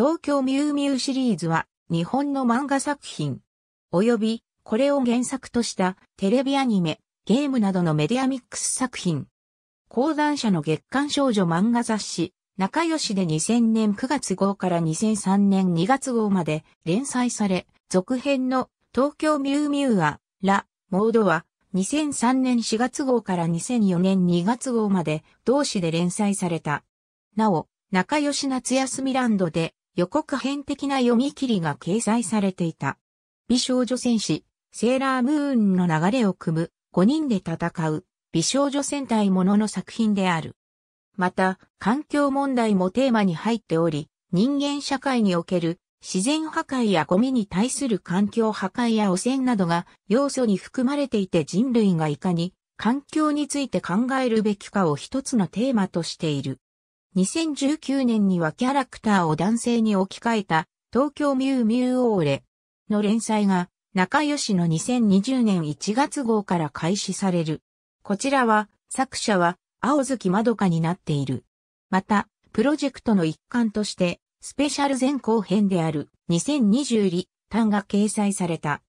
東京ミュウミュウシリーズは日本の漫画作品、及びこれを原作としたテレビアニメ、ゲームなどのメディアミックス作品。講談社の月刊少女漫画雑誌、仲良しで2000年9月号から2003年2月号まで連載され、続編の東京ミュウミュウア、ラ、モードは2003年4月号から2004年2月号まで同誌で連載された。なお、仲良し夏休みランドで予告編的な読み切りが掲載されていた。美少女戦士、セーラームーンの流れを組む5人で戦う美少女戦隊ものの作品である。また、環境問題もテーマに入っており、人間社会における自然破壊やゴミに対する環境破壊や汚染などが要素に含まれていて人類がいかに環境について考えるべきかを一つのテーマとしている。2019年にはキャラクターを男性に置き換えた東京ミュウミュウオーレの連載が仲良しの2020年1月号から開始される。こちらは作者は青月まどかになっている。また、プロジェクトの一環としてスペシャル前後編である2020リタンが掲載された。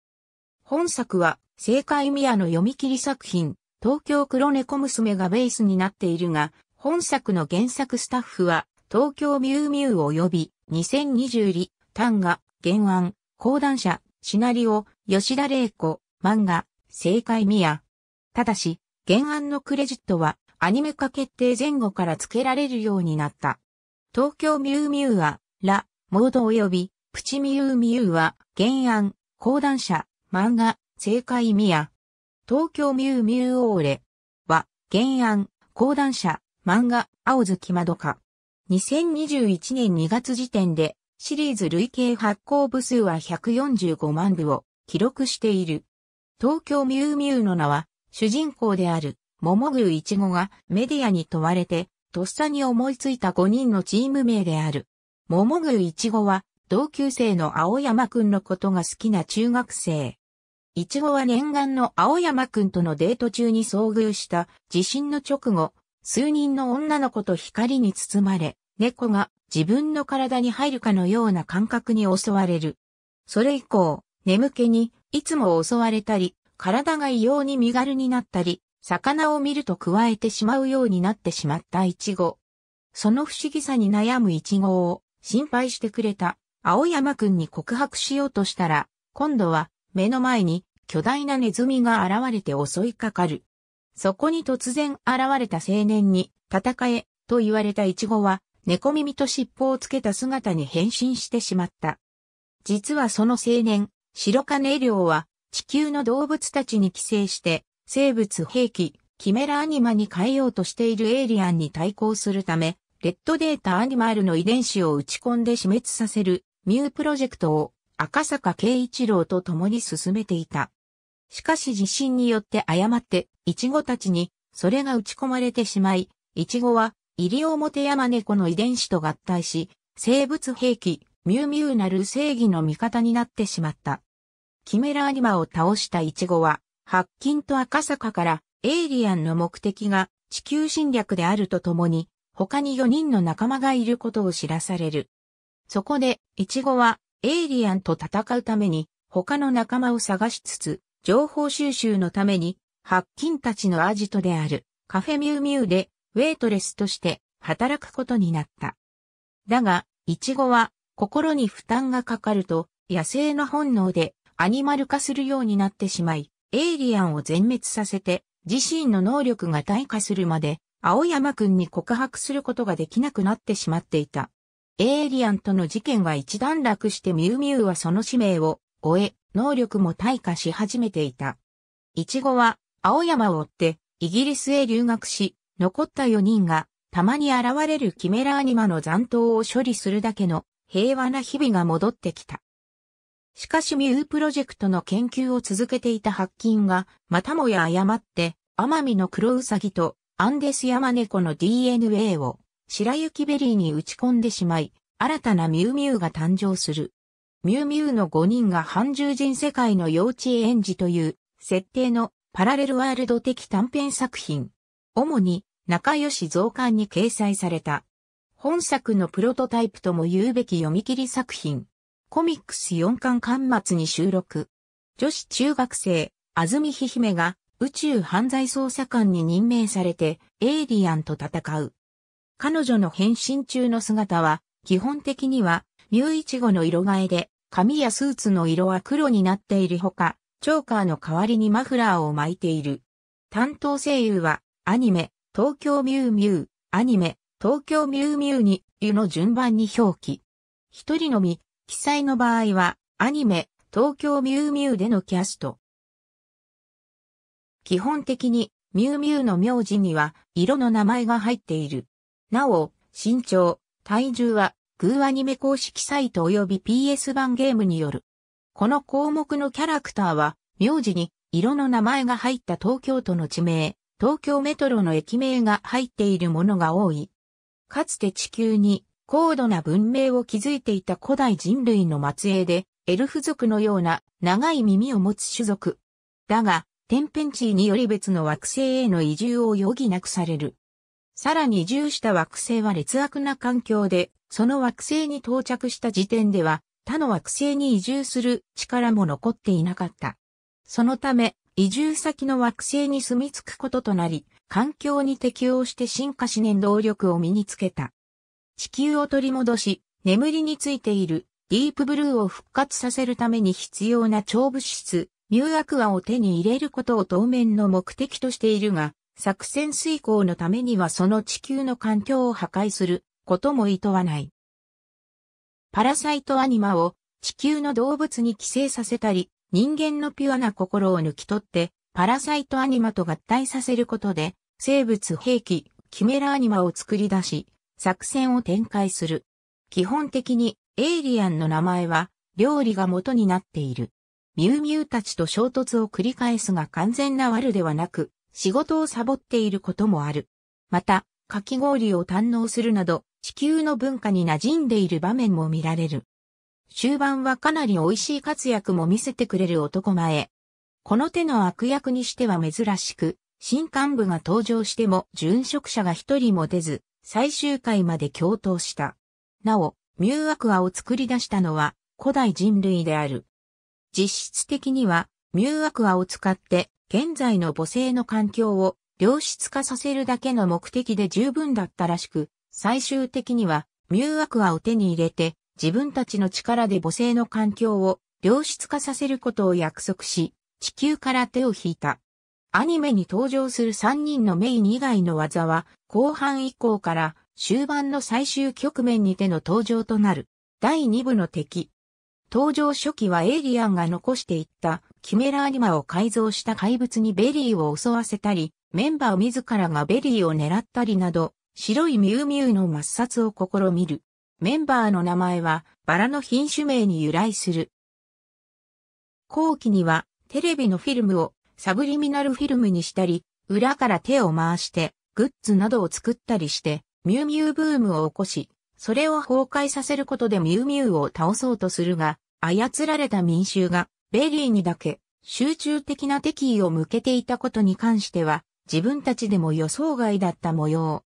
本作は正解宮の読み切り作品東京黒猫娘がベースになっているが、本作の原作スタッフは、東京ミュウミュウ及び2020里、単画、原案、講談社、シナリオ、吉田玲子、漫画、正解宮。ただし、原案のクレジットは、アニメ化決定前後から付けられるようになった。東京ミュウミュウは、ラ、モード及び、プチミュウミュウは、原案、講談社、漫画、正解宮。東京ミュウミュウオーレは、原案、講談社、漫画、青月まどか。2021年2月時点で、シリーズ累計発行部数は145万部を記録している。東京ミュウミュウの名は、主人公である、桃宮いちごがメディアに問われて、とっさに思いついた5人のチーム名である。桃宮いちごは、同級生の青山くんのことが好きな中学生。いちごは念願の青山くんとのデート中に遭遇した地震の直後、数人の女の子と光に包まれ、猫が自分の体に入るかのような感覚に襲われる。それ以降、眠気にいつも襲われたり、体が異様に身軽になったり、魚を見ると加えてしまうようになってしまったイチゴ。その不思議さに悩むイチゴを心配してくれた青山くんに告白しようとしたら、今度は目の前に巨大なネズミが現れて襲いかかる。そこに突然現れた青年に、戦え、と言われたイチゴは、猫耳と尻尾をつけた姿に変身してしまった。実はその青年、白金領は、地球の動物たちに寄生して、生物兵器、キメラアニマに変えようとしているエイリアンに対抗するため、レッドデータアニマルの遺伝子を打ち込んで死滅させる、ミュープロジェクトを赤坂慶一郎と共に進めていた。しかし地震によって誤って、イチゴたちに、それが打ち込まれてしまい、イチゴは、イリオモテヤマネコの遺伝子と合体し、生物兵器、ミュウミュウなる正義の味方になってしまった。キメラアニマを倒したイチゴは、白金と赤坂からエイリアンの目的が地球侵略であるとともに、他に4人の仲間がいることを知らされる。そこで、イチゴはエイリアンと戦うために他の仲間を探しつつ、情報収集のために、白金たちのアジトであるカフェミューミューでウェイトレスとして働くことになった。だが、イチゴは心に負担がかかると野生の本能でアニマル化するようになってしまい、エイリアンを全滅させて自身の能力が退化するまで青山くんに告白することができなくなってしまっていた。エイリアンとの事件は一段落してミュウミュウはその使命を終え、能力も退化し始めていた。イチゴは青山を追ってイギリスへ留学し、残った4人がたまに現れるキメラアニマの残党を処理するだけの平和な日々が戻ってきた。しかしミュープロジェクトの研究を続けていた白金が、またもや誤って、奄美の黒ウサギとアンデスヤマネコの DNA を白雪ベリーに打ち込んでしまい、新たなミュウミュウが誕生する。ミュウミュウの5人が半獣人世界の幼稚園児という設定のパラレルワールド的短編作品。主に仲良し増刊に掲載された。本作のプロトタイプとも言うべき読み切り作品。コミックス4巻巻末に収録。女子中学生、安住ひ姫が宇宙犯罪捜査官に任命されてエイリアンと戦う。彼女の変身中の姿は基本的にはミュウイチゴの色替えで、髪やスーツの色は黒になっているほか、チョーカーの代わりにマフラーを巻いている。担当声優は、アニメ、東京ミュウミュウ、アニメ、東京ミュウミュウに、湯の順番に表記。一人のみ、記載の場合は、アニメ、東京ミュウミュウでのキャスト。基本的に、ミュウミュウの名字には、色の名前が入っている。なお、身長、体重は、グーアニメ公式サイト及び PS 版ゲームによる。この項目のキャラクターは、名字に色の名前が入った東京都の地名、東京メトロの駅名が入っているものが多い。かつて地球に高度な文明を築いていた古代人類の末裔で、エルフ族のような長い耳を持つ種族。だが、天変地異により別の惑星への移住を余儀なくされる。さらに移住した惑星は劣悪な環境で、その惑星に到着した時点では、他の惑星に移住する力も残っていなかった。そのため、移住先の惑星に住み着くこととなり、環境に適応して進化し念動力を身につけた。地球を取り戻し、眠りについているディープブルーを復活させるために必要な超物質、ミューアクアを手に入れることを当面の目的としているが、作戦遂行のためにはその地球の環境を破壊することも厭わない。パラサイトアニマを地球の動物に寄生させたり、人間のピュアな心を抜き取って、パラサイトアニマと合体させることで、生物兵器、キメラアニマを作り出し、作戦を展開する。基本的に、エイリアンの名前は、料理が元になっている。ミュウミュウたちと衝突を繰り返すが完全な悪ではなく、仕事をサボっていることもある。また、かき氷を堪能するなど、地球の文化に馴染んでいる場面も見られる。終盤はかなり美味しい活躍も見せてくれる男前。この手の悪役にしては珍しく、新幹部が登場しても殉職者が一人も出ず、最終回まで共闘した。なお、ミューアクアを作り出したのは古代人類である。実質的には、ミューアクアを使って現在の母性の環境を良質化させるだけの目的で十分だったらしく、最終的にはミューアクアを手に入れて自分たちの力で母性の環境を良質化させることを約束し、地球から手を引いた。アニメに登場する3人のメイン以外の技は、後半以降から終盤の最終局面にての登場となる。第2部の敵。登場初期はエイリアンが残していったキメラアニマを改造した怪物にベリーを襲わせたり、メンバー自らがベリーを狙ったりなど、白いミュウミュウの抹殺を試みる。メンバーの名前は、バラの品種名に由来する。後期には、テレビのフィルムをサブリミナルフィルムにしたり、裏から手を回して、グッズなどを作ったりして、ミュウミュウブームを起こし、それを崩壊させることでミュウミュウを倒そうとするが、操られた民衆がベリーにだけ集中的な敵意を向けていたことに関しては、自分たちでも予想外だった模様。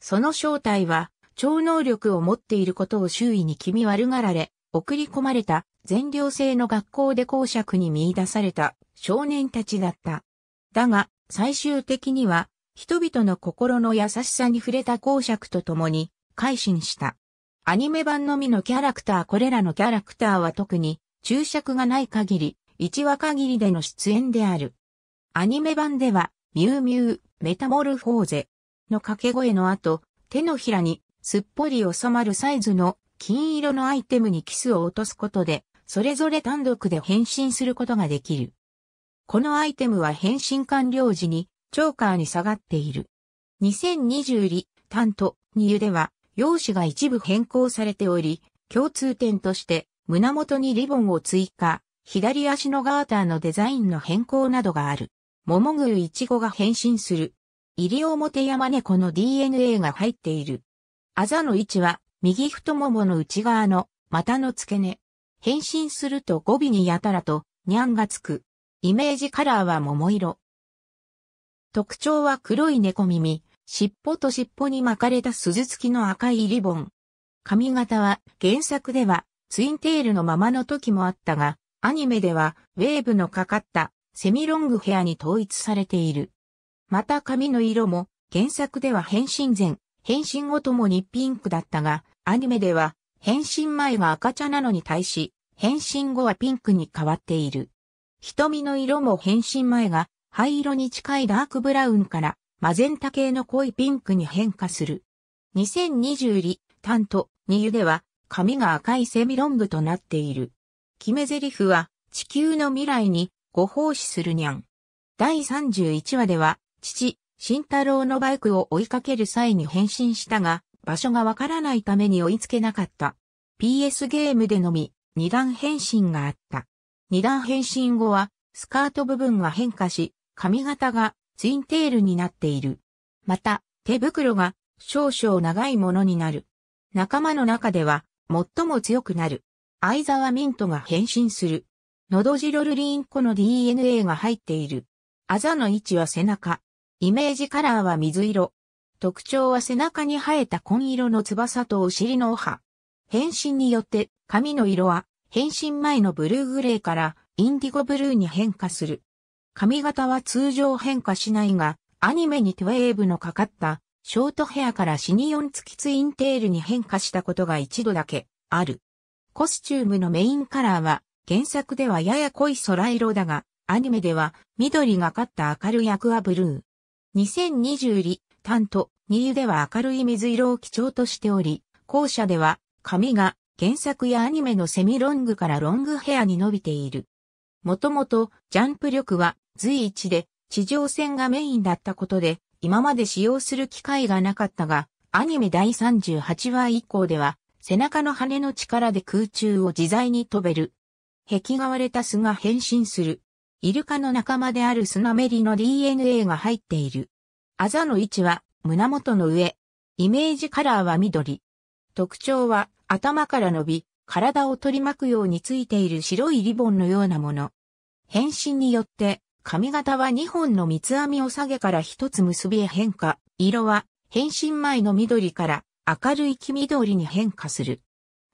その正体は、超能力を持っていることを周囲に気味悪がられ、送り込まれた全寮制の学校で公爵に見出された少年たちだった。だが、最終的には、人々の心の優しさに触れた公爵と共に、改心した。アニメ版のみのキャラクターこれらのキャラクターは特に、注釈がない限り、1話限りでの出演である。アニメ版では、ミュウミュウ、メタモルフォーゼの掛け声の後、手のひらにすっぽり収まるサイズの金色のアイテムにキスを落とすことで、それぞれ単独で変身することができる。このアイテムは変身完了時に、チョーカーに下がっている。2020里、タント、ニユでは、容姿が一部変更されており、共通点として、胸元にリボンを追加、左足のガーターのデザインの変更などがある。桃ぐいちごが変身する。西表山猫の DNA が入っている。あざの位置は、右太ももの内側の、股の付け根。変身すると語尾にやたらと、にゃんがつく。イメージカラーは桃色。特徴は黒い猫耳、尻尾と尻尾に巻かれた鈴付きの赤いリボン。髪型は原作ではツインテールのままの時もあったが、アニメではウェーブのかかったセミロングヘアに統一されている。また髪の色も原作では変身前、変身後ともにピンクだったが、アニメでは変身前は赤茶なのに対し、変身後はピンクに変わっている。瞳の色も変身前が灰色に近いダークブラウンからマゼンタ系の濃いピンクに変化する。2020里、タント、ニユでは髪が赤いセミロングとなっている。決め台詞は、地球の未来にご奉仕するにゃん。第31話では、父、慎太郎のバイクを追いかける際に変身したが、場所がわからないために追いつけなかった。PS ゲームでのみ、二段変身があった。二段変身後は、スカート部分が変化し、髪型がツインテールになっている。また、手袋が少々長いものになる。仲間の中では、最も強くなる。相沢ミントが変身する。のどじロルリンコの DNA が入っている。あざの位置は背中。イメージカラーは水色。特徴は背中に生えた紺色の翼とお尻のお歯。変身によって髪の色は変身前のブルーグレーからインディゴブルーに変化する。髪型は通常変化しないが、アニメにトゥエーブのかかったショートヘアからシニオン付きツインテールに変化したことが一度だけある。コスチュームのメインカラーは原作ではやや濃い空色だが、アニメでは緑がかった明るいアクアブルー。2020里、ント、ニーでは明るい水色を基調としており、校舎では髪が原作やアニメのセミロングからロングヘアに伸びている。もともとジャンプ力は随一で地上戦がメインだったことで今まで使用する機会がなかったが、アニメ第38話以降では、背中の羽の力で空中を自在に飛べる。壁が割れた巣が変身する。イルカの仲間であるスナメリの DNA が入っている。あざの位置は胸元の上。イメージカラーは緑。特徴は頭から伸び、体を取り巻くようについている白いリボンのようなもの。変身によって髪型は2本の三つ編みを下げから一つ結びへ変化。色は変身前の緑から明るい黄緑に変化する。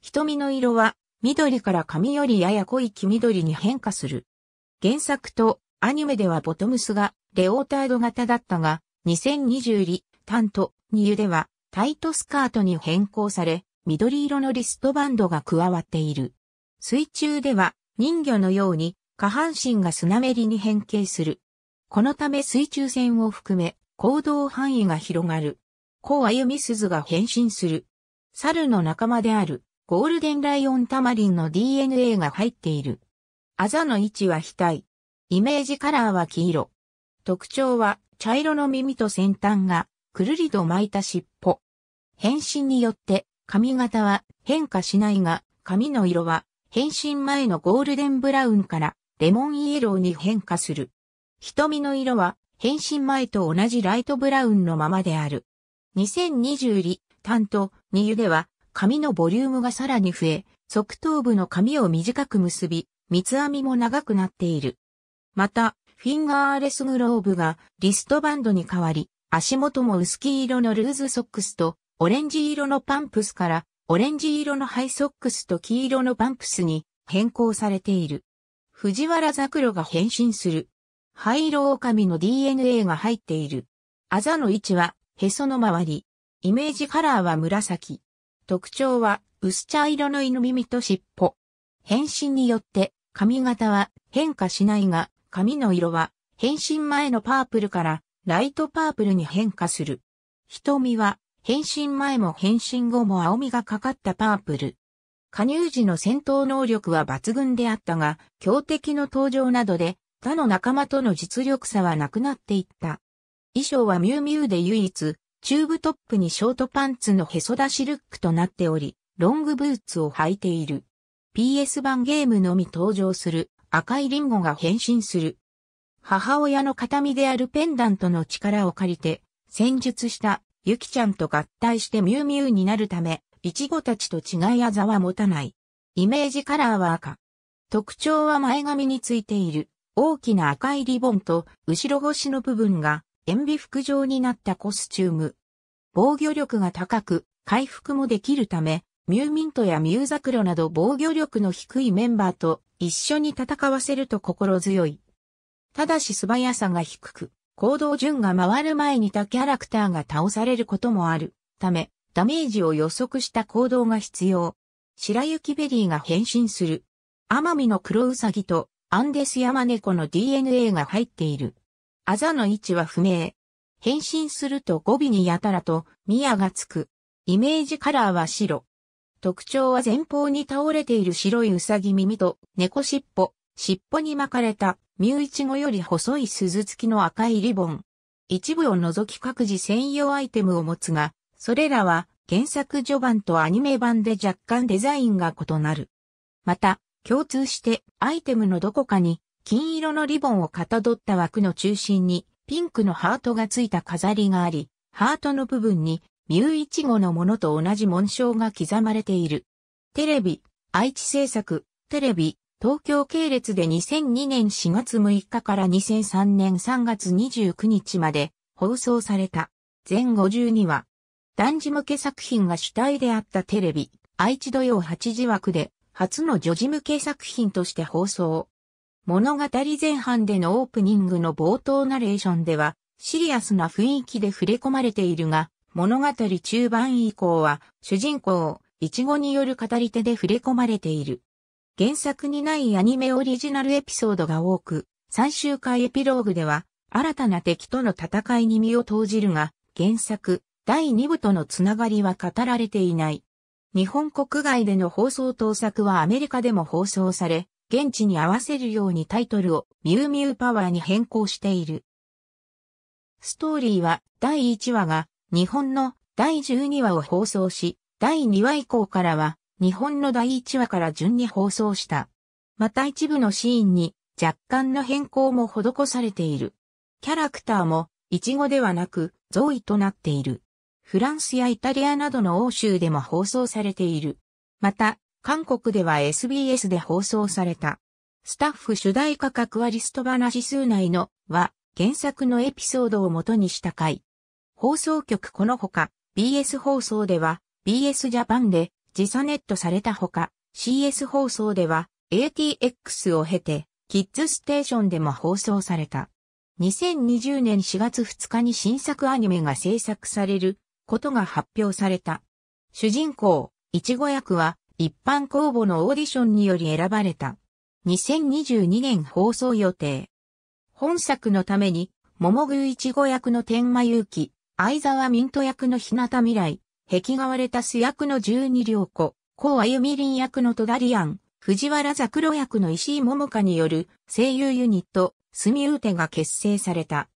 瞳の色は緑から髪よりやや濃い黄緑に変化する。原作とアニメではボトムスがレオータード型だったが、2020リタントニユではタイトスカートに変更され、緑色のリストバンドが加わっている。水中では人魚のように下半身が砂めりに変形する。このため水中線を含め行動範囲が広がる。こう歩み鈴が変身する。猿の仲間であるゴールデンライオンタマリンの DNA が入っている。あざの位置は額。イメージカラーは黄色。特徴は茶色の耳と先端がくるりと巻いた尻尾。変身によって髪型は変化しないが髪の色は変身前のゴールデンブラウンからレモンイエローに変化する。瞳の色は変身前と同じライトブラウンのままである。2020里、担当、二湯では髪のボリュームがさらに増え、側頭部の髪を短く結び、三つ編みも長くなっている。また、フィンガーレスグローブがリストバンドに変わり、足元も薄黄色のルーズソックスとオレンジ色のパンプスからオレンジ色のハイソックスと黄色のパンプスに変更されている。藤原ザクロが変身する。灰色狼の DNA が入っている。あざの位置は、へその周り。イメージカラーは紫。特徴は、薄茶色の犬耳と尻尾。変身によって、髪型は変化しないが、髪の色は、変身前のパープルから、ライトパープルに変化する。瞳は、変身前も変身後も青みがかかったパープル。加入時の戦闘能力は抜群であったが、強敵の登場などで他の仲間との実力差はなくなっていった。衣装はミュウミュウで唯一、チューブトップにショートパンツのへそ出しルックとなっており、ロングブーツを履いている。PS 版ゲームのみ登場する赤いリンゴが変身する。母親の形見であるペンダントの力を借りて、戦術したユキちゃんと合体してミュウミュウになるため、イチゴたちと違いあざは持たない。イメージカラーは赤。特徴は前髪についている大きな赤いリボンと後ろ腰の部分が塩ビ服状になったコスチューム。防御力が高く回復もできるため、ミューミントやミューザクロなど防御力の低いメンバーと一緒に戦わせると心強い。ただし素早さが低く、行動順が回る前に他キャラクターが倒されることもあるため、ダメージを予測した行動が必要。白雪ベリーが変身する。奄美の黒ウサギとアンデス山猫の DNA が入っている。あざの位置は不明。変身すると語尾にやたらと、ミアがつく。イメージカラーは白。特徴は前方に倒れている白いウサギ耳と猫尻尾、尻尾に巻かれたミュウイチゴより細い鈴付きの赤いリボン。一部を除き各自専用アイテムを持つが、それらは原作序盤とアニメ版で若干デザインが異なる。また、共通してアイテムのどこかに金色のリボンをかたどった枠の中心にピンクのハートがついた飾りがあり、ハートの部分にミュウイチゴのものと同じ紋章が刻まれている。テレビ、愛知制作、テレビ、東京系列で2002年4月6日から2003年3月29日まで放送された。全52話。男児向け作品が主体であったテレビ、愛知土曜8時枠で、初の女児向け作品として放送。物語前半でのオープニングの冒頭ナレーションでは、シリアスな雰囲気で触れ込まれているが、物語中盤以降は、主人公、イチゴによる語り手で触れ込まれている。原作にないアニメオリジナルエピソードが多く、最終回エピローグでは、新たな敵との戦いに身を投じるが、原作、第2部とのつながりは語られていない。日本国外での放送盗作はアメリカでも放送され、現地に合わせるようにタイトルをミュウミュウパワーに変更している。ストーリーは第1話が日本の第12話を放送し、第2話以降からは日本の第1話から順に放送した。また一部のシーンに若干の変更も施されている。キャラクターもイチゴではなくゾウイとなっている。フランスやイタリアなどの欧州でも放送されている。また、韓国では SBS で放送された。スタッフ主題価格はリスト話数内のは原作のエピソードを元にした回。放送局このほか BS 放送では BS ジャパンで時差ネットされたほか CS 放送では ATX を経てキッズステーションでも放送された。2020年4月2日に新作アニメが制作されることが発表された。主人公、いちご役は一般公募のオーディションにより選ばれた。2022年放送予定。本作のために、桃宮いちご役の天満うき、相沢ミント役の日向未来、壁川レタス役の十二良子、あ歩みりん役の戸田リアン、藤原ザクロ役の石井桃香による声優ユニット、スミウーテが結成された。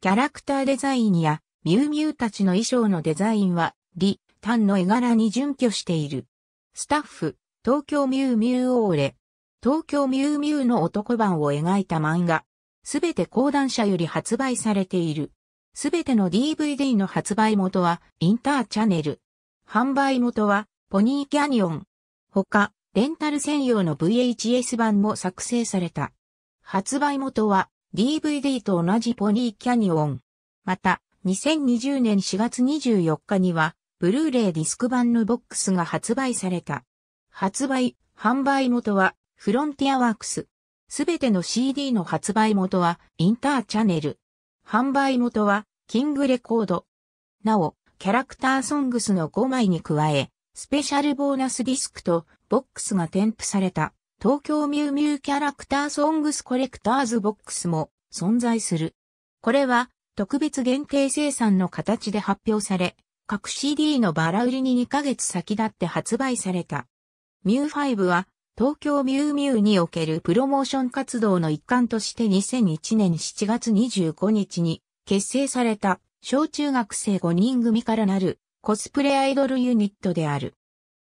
キャラクターデザインやミュウミュウたちの衣装のデザインは、リ、タンの絵柄に準拠している。スタッフ、東京ミュウミュウオーレ。東京ミュウミュウの男版を描いた漫画。すべて講談社より発売されている。すべての DVD の発売元はインターチャネル。販売元はポニーキャニオン。他、レンタル専用の VHS 版も作成された。発売元は DVD と同じポニーキャニオン。また、2020年4月24日には、ブルーレイディスク版のボックスが発売された。発売、販売元は、フロンティアワークス。すべての CD の発売元は、インターチャネル。販売元は、キングレコード。なお、キャラクターソングスの5枚に加え、スペシャルボーナスディスクと、ボックスが添付された、東京ミュウミュウキャラクターソングスコレクターズボックスも存在する。これは特別限定生産の形で発表され、各 CD のバラ売りに2ヶ月先立って発売された。ミュー5は東京ミューミューにおけるプロモーション活動の一環として2001年7月25日に結成された小中学生5人組からなるコスプレアイドルユニットである。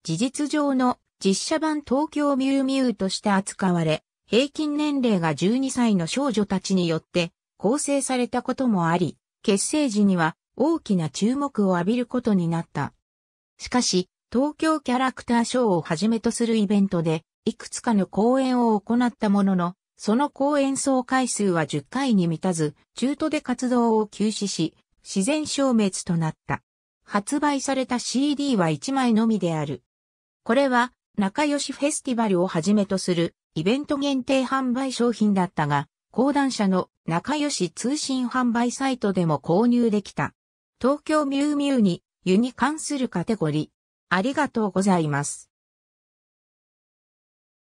事実上の実写版東京ミューミューとして扱われ、平均年齢が12歳の少女たちによって構成されたこともあり、結成時には大きな注目を浴びることになった。しかし、東京キャラクターショーをはじめとするイベントで、いくつかの公演を行ったものの、その公演総回数は10回に満たず、中途で活動を休止し、自然消滅となった。発売された CD は1枚のみである。これは、仲良しフェスティバルをはじめとするイベント限定販売商品だったが、講談社の仲良し通信販売サイトでも購入できた。東京ミュウミュウに湯に関するカテゴリー。ありがとうございます。